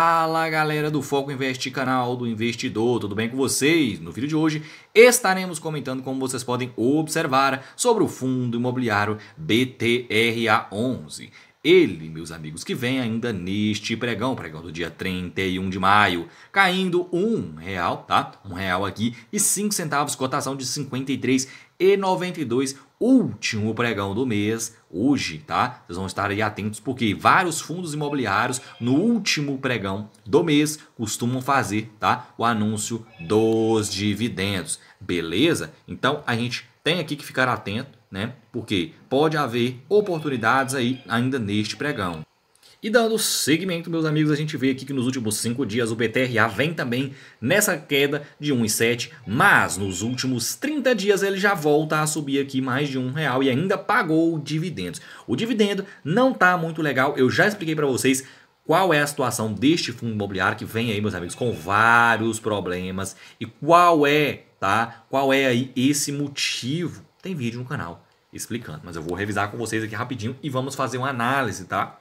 Fala galera do Foco Invest, canal do investidor, tudo bem com vocês? No vídeo de hoje estaremos comentando como vocês podem observar sobre o fundo imobiliário BTRA11. Ele, meus amigos, que vem ainda neste pregão, pregão do dia 31 de maio, caindo um real, tá? Um real aqui e cinco centavos, cotação de 53 e 92, último pregão do mês, hoje, tá? Vocês vão estar aí atentos porque vários fundos imobiliários no último pregão do mês costumam fazer, tá? O anúncio dos dividendos, beleza? Então a gente tem aqui que ficar atento, né? Porque pode haver oportunidades aí ainda neste pregão. E dando seguimento, meus amigos, a gente vê aqui que nos últimos 5 dias o BTRA vem também nessa queda de 1,7, mas nos últimos 30 dias ele já volta a subir aqui mais de um real e ainda pagou dividendos. O dividendo não está muito legal, eu já expliquei para vocês qual é a situação deste fundo imobiliário que vem aí, meus amigos, com vários problemas e qual é, tá? Qual é aí esse motivo? Tem vídeo no canal explicando, mas eu vou revisar com vocês aqui rapidinho e vamos fazer uma análise, tá?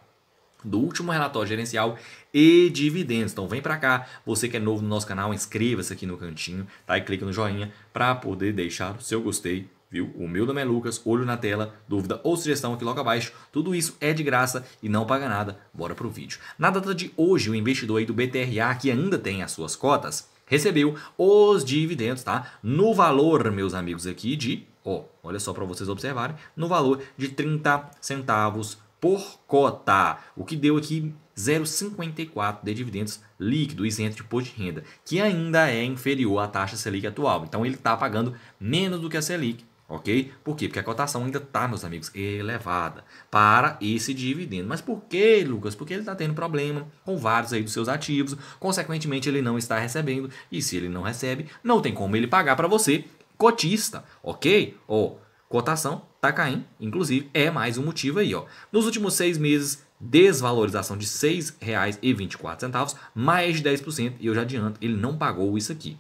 do último relatório gerencial e dividendos. Então vem para cá, você que é novo no nosso canal, inscreva-se aqui no cantinho, tá? E clica no joinha para poder deixar o seu gostei, viu? O meu nome é Lucas, olho na tela, dúvida ou sugestão aqui logo abaixo. Tudo isso é de graça e não paga nada. Bora pro vídeo. Na data de hoje, o investidor aí do BTRA que ainda tem as suas cotas recebeu os dividendos, tá? No valor, meus amigos, aqui de, ó, olha só para vocês observarem, no valor de 30 centavos por cota, o que deu aqui 0,54 de dividendos líquido isento de imposto de renda, que ainda é inferior à taxa Selic atual. Então ele está pagando menos do que a Selic, ok? Por quê? Porque a cotação ainda está, meus amigos, elevada para esse dividendo. Mas por que, Lucas? Porque ele está tendo problema com vários aí dos seus ativos, consequentemente ele não está recebendo, e se ele não recebe, não tem como ele pagar para você, cotista, ok? Ou cotação tá caindo, inclusive, é mais um motivo aí. Ó. Nos últimos seis meses, desvalorização de R$ 6,24, mais de 10%, e eu já adianto, ele não pagou isso aqui.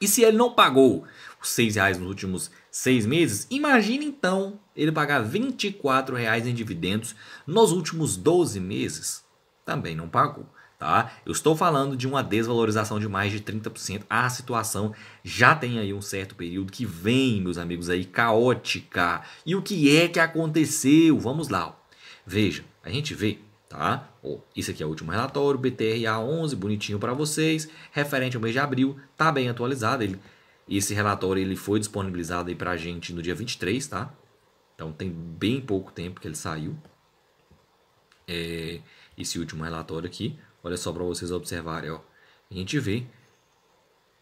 E se ele não pagou os R$ reais nos últimos seis meses, imagine então ele pagar R$ reais em dividendos nos últimos 12 meses. Também não pagou. Tá? Eu estou falando de uma desvalorização de mais de 30%. A situação já tem aí um certo período que vem, meus amigos aí, caótica. E o que é que aconteceu? Vamos lá. Ó. Veja, a gente vê, tá? isso aqui é o último relatório, BTRA 11, bonitinho para vocês, referente ao mês de abril, tá bem atualizado. Ele, esse relatório ele foi disponibilizado aí para a gente no dia 23, tá? Então tem bem pouco tempo que ele saiu. É, esse último relatório aqui, Olha só para vocês observarem, ó. A gente vê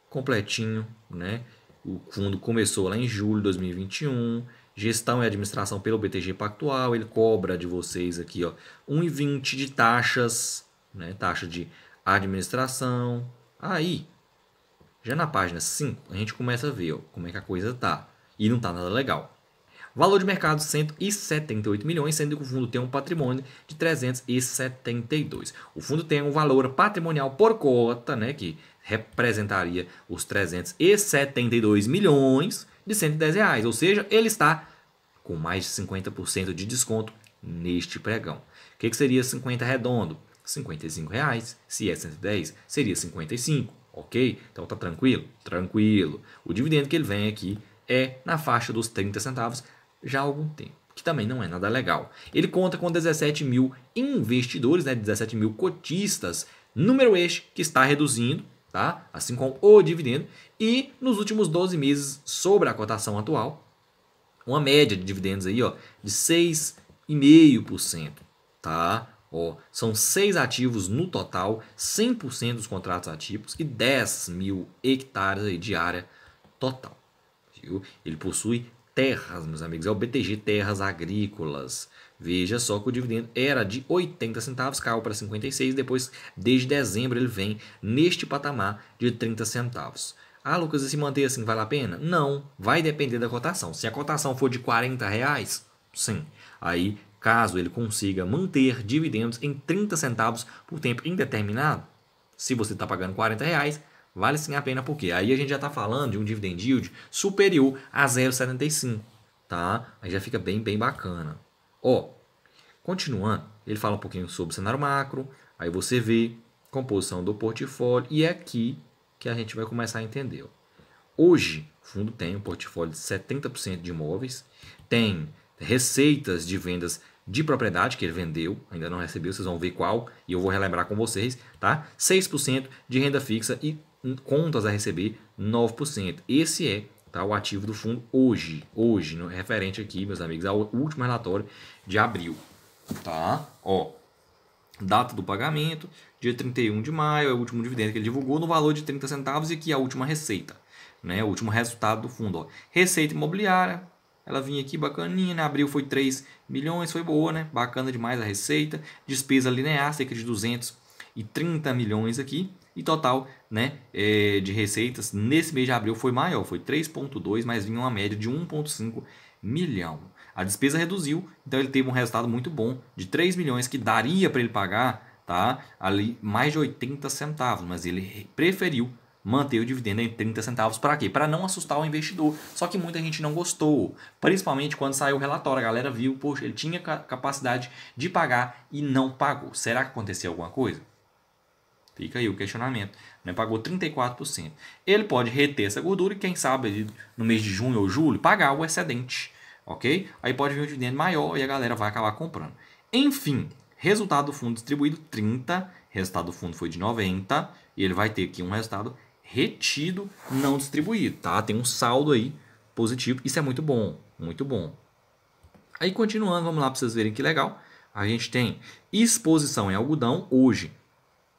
completinho, né? O fundo começou lá em julho de 2021, gestão e administração pelo BTG Pactual, ele cobra de vocês aqui, ó, 1,20 de taxas, né? Taxa de administração. Aí, já na página 5, a gente começa a ver, ó, como é que a coisa tá. E não tá nada legal. Valor de mercado 178 milhões, sendo que o fundo tem um patrimônio de 372. O fundo tem um valor patrimonial por cota, né, que representaria os 372 milhões de 110 reais, ou seja, ele está com mais de 50% de desconto neste pregão. O que, que seria 50 redondo? 55 reais. Se é 110, seria 55, ok? Então tá tranquilo? Tranquilo. O dividendo que ele vem aqui é na faixa dos 30 centavos já há algum tempo, que também não é nada legal. Ele conta com 17 mil investidores, né, 17 mil cotistas, número este que está reduzindo, tá? assim como o dividendo, e nos últimos 12 meses, sobre a cotação atual, uma média de dividendos aí, ó, de 6,5%. Tá? Ó, são seis ativos no total, 100% dos contratos ativos e 10 mil hectares de área total. Viu? Ele possui terras, meus amigos, é o BTG Terras Agrícolas. Veja só que o dividendo era de 80 centavos, caiu para 56, depois, desde dezembro, ele vem neste patamar de 30 centavos. Ah, Lucas, e se manter assim vale a pena? Não, vai depender da cotação. Se a cotação for de 40 reais, sim. Aí, caso ele consiga manter dividendos em 30 centavos por tempo indeterminado, se você está pagando 40 reais, Vale sim a pena porque aí a gente já está falando de um dividend yield superior a 0,75, tá? Aí já fica bem, bem bacana. Ó, continuando, ele fala um pouquinho sobre o cenário macro, aí você vê composição do portfólio e é aqui que a gente vai começar a entender. Hoje, o fundo tem um portfólio de 70% de imóveis, tem receitas de vendas de propriedade que ele vendeu, ainda não recebeu, vocês vão ver qual, e eu vou relembrar com vocês, tá? 6% de renda fixa e contas a receber 9%. Esse é tá, o ativo do fundo hoje, hoje, no, referente aqui, meus amigos, ao último relatório de abril, tá? Ó, data do pagamento, dia 31 de maio, é o último dividendo que ele divulgou no valor de 30 centavos e aqui é a última receita, né? O último resultado do fundo, ó. Receita imobiliária, ela vinha aqui bacaninha, né? Abril foi 3 milhões, foi boa, né? Bacana demais a receita. Despesa linear, cerca de 230 milhões aqui. E total né, é, de receitas nesse mês de abril foi maior, foi 3,2, mas vinha uma média de 1,5 milhão. A despesa reduziu, então ele teve um resultado muito bom de 3 milhões que daria para ele pagar tá, ali mais de 80 centavos, mas ele preferiu manter o dividendo em 30 centavos para quê? Para não assustar o investidor. Só que muita gente não gostou, principalmente quando saiu o relatório, a galera viu, poxa, ele tinha capacidade de pagar e não pagou. Será que aconteceu alguma coisa? Fica aí o questionamento. Né? Pagou 34%. Ele pode reter essa gordura e quem sabe no mês de junho ou julho pagar o excedente, ok? Aí pode vir um dividendo maior e a galera vai acabar comprando. Enfim, resultado do fundo distribuído 30, resultado do fundo foi de 90 e ele vai ter aqui um resultado retido, não distribuído, tá? Tem um saldo aí positivo, isso é muito bom, muito bom. Aí continuando, vamos lá para vocês verem que legal. A gente tem exposição em algodão hoje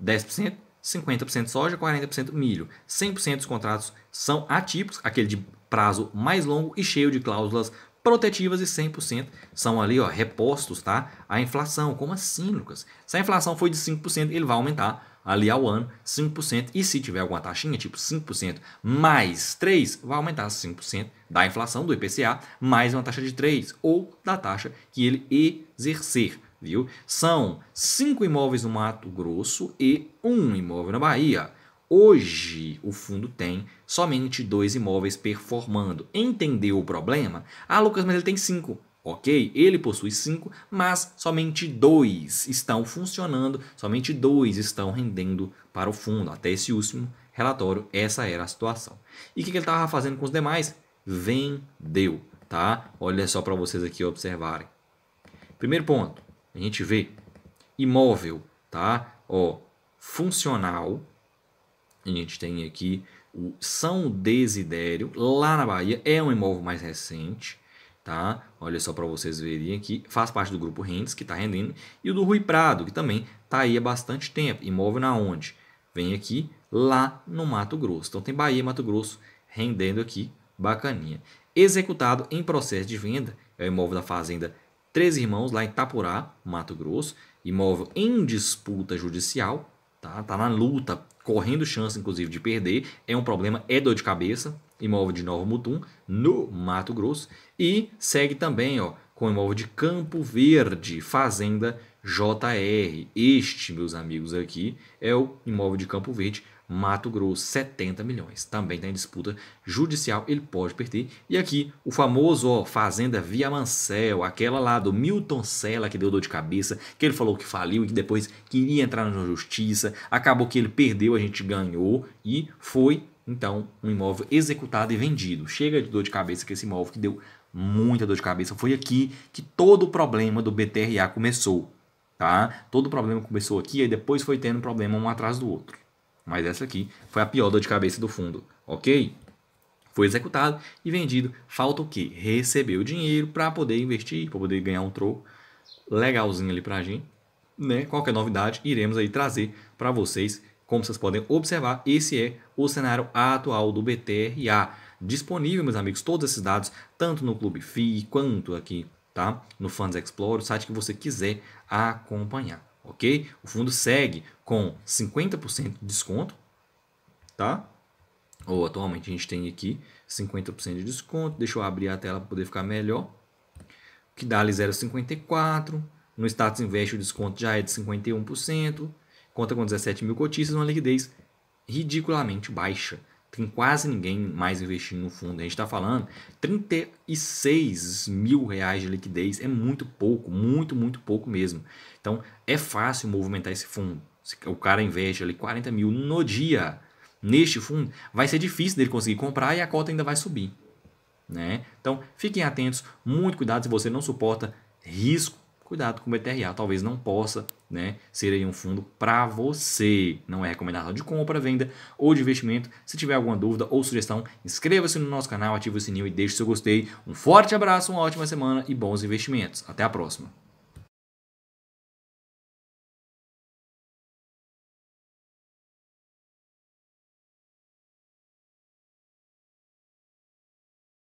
10%, 50% soja, 40% milho. 100% dos contratos são atípicos, aquele de prazo mais longo e cheio de cláusulas protetivas e 100% são ali ó, repostos tá? a inflação. Como assim, Lucas? Se a inflação foi de 5%, ele vai aumentar ali ao ano 5%. E se tiver alguma taxinha, tipo 5% mais 3, vai aumentar 5% da inflação do IPCA mais uma taxa de 3 ou da taxa que ele exercer. Viu? São cinco imóveis no Mato Grosso e um imóvel na Bahia. Hoje, o fundo tem somente dois imóveis performando. Entendeu o problema? Ah, Lucas, mas ele tem cinco. Ok, ele possui cinco, mas somente dois estão funcionando, somente dois estão rendendo para o fundo. Até esse último relatório, essa era a situação. E o que, ele estava fazendo com os demais? Vendeu, tá? Olha só para vocês aqui observarem. Primeiro ponto, a gente vê imóvel, tá? Ó, funcional, a gente tem aqui o São Desidério, lá na Bahia, é um imóvel mais recente, tá? Olha só para vocês verem aqui, faz parte do grupo Rendes que está rendendo, e o do Rui Prado, que também está aí há bastante tempo. Imóvel na onde? Vem aqui, lá no Mato Grosso. Então tem Bahia e Mato Grosso rendendo aqui, bacaninha. Executado em processo de venda, é o imóvel da Fazenda Três Irmãos, lá em Tapurá, Mato Grosso. Imóvel em disputa judicial, tá? Tá na luta, correndo chance inclusive de perder, é um problema, é dor de cabeça, imóvel de novo Mutum, no Mato Grosso, e segue também, ó, com o imóvel de Campo Verde, Fazenda JR. Este, meus amigos, aqui é o imóvel de Campo Verde, Mato Grosso, 70 milhões. Também tem disputa judicial, ele pode perder. E aqui, o famoso ó, Fazenda Via Mancel, aquela lá do Milton Sela que deu dor de cabeça, que ele falou que faliu e que depois queria entrar na justiça. Acabou que ele perdeu, a gente ganhou e foi, então, um imóvel executado e vendido. Chega de dor de cabeça que esse imóvel que deu muita dor de cabeça. Foi aqui que todo o problema do BTRA começou. Tá? Todo o problema começou aqui e depois foi tendo problema um atrás do outro mas essa aqui foi a pior dor de cabeça do fundo, ok? Foi executado e vendido. Falta o quê? Receber o dinheiro para poder investir, para poder ganhar um troco legalzinho ali para a gente. Né? Qualquer novidade iremos aí trazer para vocês. Como vocês podem observar, esse é o cenário atual do BTRA. Disponível, meus amigos, todos esses dados, tanto no Clube FI quanto aqui tá? no Funds Explorer, o site que você quiser acompanhar ok? O fundo segue com 50% de desconto, tá? Ou atualmente a gente tem aqui 50% de desconto. Deixa eu abrir a tela para poder ficar melhor. Que dá ali 0,54. No status Invest o desconto já é de 51%. Conta com 17 mil cotistas, uma liquidez ridiculamente baixa tem quase ninguém mais investindo no fundo. A gente está falando 36 mil reais de liquidez. É muito pouco, muito, muito pouco mesmo. Então é fácil movimentar esse fundo. Se o cara investe ali 40 mil no dia neste fundo, vai ser difícil dele conseguir comprar e a cota ainda vai subir. Né? Então fiquem atentos, muito cuidado se você não suporta risco cuidado com o BTRA, talvez não possa né, ser aí um fundo para você. Não é recomendado de compra, venda ou de investimento. Se tiver alguma dúvida ou sugestão, inscreva-se no nosso canal, ative o sininho e deixe seu gostei. Um forte abraço, uma ótima semana e bons investimentos. Até a próxima.